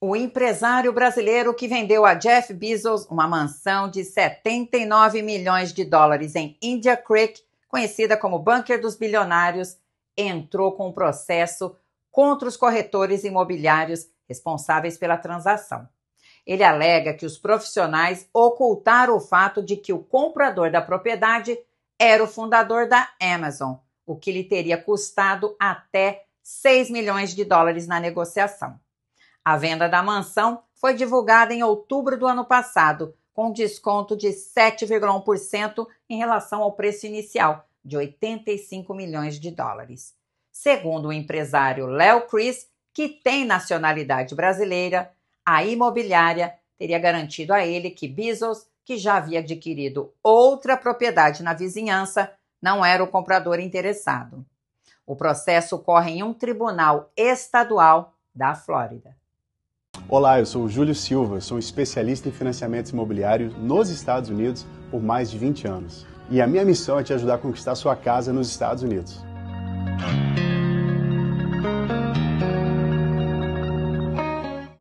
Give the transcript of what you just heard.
O empresário brasileiro que vendeu a Jeff Bezos uma mansão de 79 milhões de dólares em India Creek, conhecida como Bunker dos Bilionários, entrou com um processo contra os corretores imobiliários responsáveis pela transação. Ele alega que os profissionais ocultaram o fato de que o comprador da propriedade era o fundador da Amazon, o que lhe teria custado até 6 milhões de dólares na negociação. A venda da mansão foi divulgada em outubro do ano passado, com desconto de 7,1% em relação ao preço inicial, de 85 milhões de dólares. Segundo o empresário Léo Cris, que tem nacionalidade brasileira, a imobiliária teria garantido a ele que Bezos, que já havia adquirido outra propriedade na vizinhança, não era o comprador interessado. O processo ocorre em um tribunal estadual da Flórida. Olá, eu sou o Júlio Silva, sou especialista em financiamento imobiliário nos Estados Unidos por mais de 20 anos. E a minha missão é te ajudar a conquistar sua casa nos Estados Unidos.